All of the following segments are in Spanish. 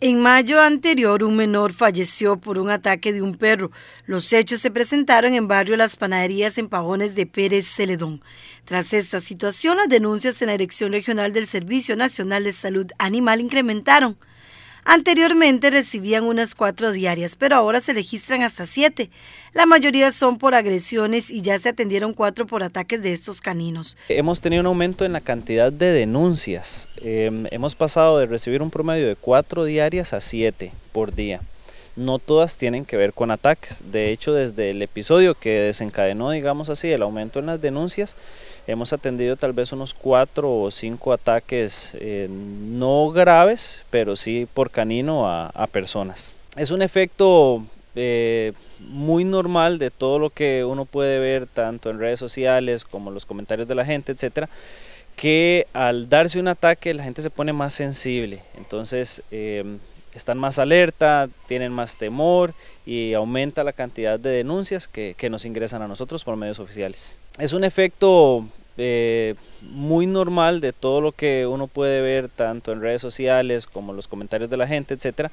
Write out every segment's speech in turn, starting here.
En mayo anterior, un menor falleció por un ataque de un perro. Los hechos se presentaron en barrio Las Panaderías en Pajones de Pérez Celedón. Tras esta situación, las denuncias en la Dirección Regional del Servicio Nacional de Salud Animal incrementaron. Anteriormente recibían unas cuatro diarias, pero ahora se registran hasta siete. La mayoría son por agresiones y ya se atendieron cuatro por ataques de estos caninos. Hemos tenido un aumento en la cantidad de denuncias. Em, hemos pasado de recibir un promedio de cuatro diarias a siete por día. No todas tienen que ver con ataques. De hecho, desde el episodio que desencadenó, digamos así, el aumento en las denuncias, Hemos atendido tal vez unos cuatro o cinco ataques eh, no graves, pero sí por canino a, personas. Es un efecto eh, muy normal de todo lo que uno puede ver tanto en redes sociales como los comentarios de la gente, etcétera, que al darse un ataque la gente se pone más sensible, entonces em, están más alerta, tienen más temor y aumenta la cantidad de denuncias que nos ingresan a nosotros por medios oficiales es un efecto eh, muy normal de todo lo que uno puede ver tanto en redes sociales como los comentarios de la gente, etcétera,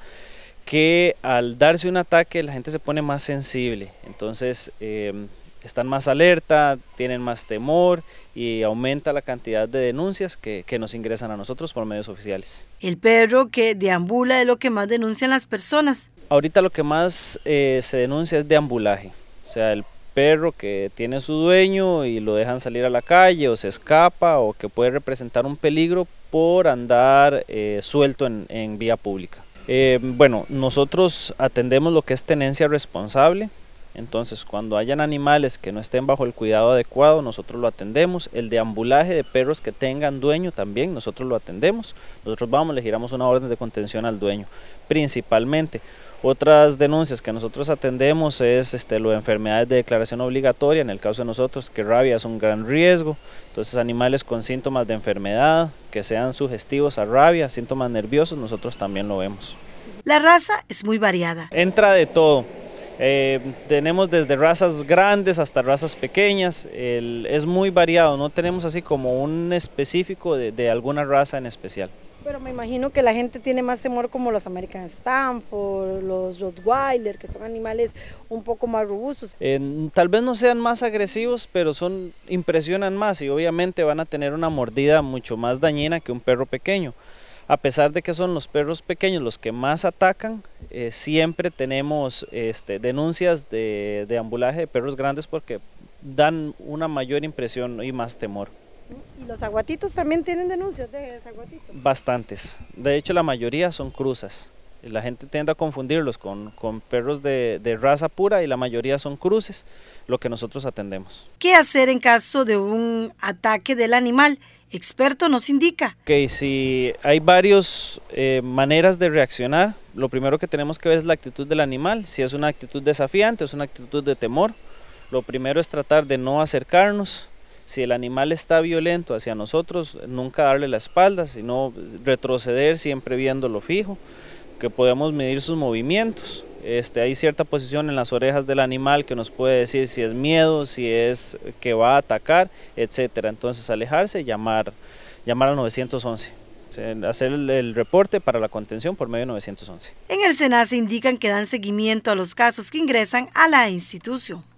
que al darse un ataque la gente se pone más sensible, entonces em, están más alerta, tienen más temor y aumenta la cantidad de denuncias que, nos ingresan a nosotros por medios oficiales. El perro que deambula es lo que más denuncian las personas. Ahorita lo que más eh, se denuncia es deambulaje, o sea, el perro que tiene su dueño y lo dejan salir a la calle o se escapa o que puede representar un peligro por andar eh, suelto en, vía pública. Eh, bueno, nosotros atendemos lo que es tenencia responsable, entonces, cuando hayan animales que no estén bajo el cuidado adecuado, nosotros lo atendemos. El deambulaje de perros que tengan dueño también, nosotros lo atendemos. Nosotros vamos, le giramos una orden de contención al dueño, principalmente. Otras denuncias que nosotros atendemos es este, lo de enfermedades de declaración obligatoria, en el caso de nosotros, que rabia es un gran riesgo. Entonces, animales con síntomas de enfermedad, que sean sugestivos a rabia, síntomas nerviosos, nosotros también lo vemos. La raza es muy variada. Entra de todo eh, tenemos desde razas grandes hasta razas pequeñas, es muy variado, no tenemos así como un específico de, alguna raza en especial. Pero me imagino que la gente tiene más temor como los American Stanford, los Rottweiler, que son animales un poco más robustos. tal vez no sean más agresivos, pero son impresionan más y obviamente van a tener una mordida mucho más dañina que un perro pequeño. A pesar de que son los perros pequeños los que más atacan, eh, siempre tenemos este, denuncias de, ambulaje de perros grandes porque dan una mayor impresión y más temor. ¿Y los aguatitos también tienen denuncias de aguatitos? Bastantes. De hecho, la mayoría son cruzas. La gente tiende a confundirlos con, perros de, de, raza pura y la mayoría son cruces, lo que nosotros atendemos. ¿Qué hacer en caso de un ataque del animal? experto nos indica. que si hay varias eh, maneras de reaccionar, lo primero que tenemos que ver es la actitud del animal, si es una actitud desafiante o es una actitud de temor, lo primero es tratar de no acercarnos, si el animal está violento hacia nosotros, nunca darle la espalda, sino retroceder siempre viéndolo fijo, que podamos medir sus movimientos. Este, hay cierta posición en las orejas del animal que nos puede decir si es miedo, si es que va a atacar, etcétera. Entonces alejarse, llamar, llamar al 911 hacer el, reporte para la contención por medio de 911. En el se indican que dan seguimiento a los casos que ingresan a la institución.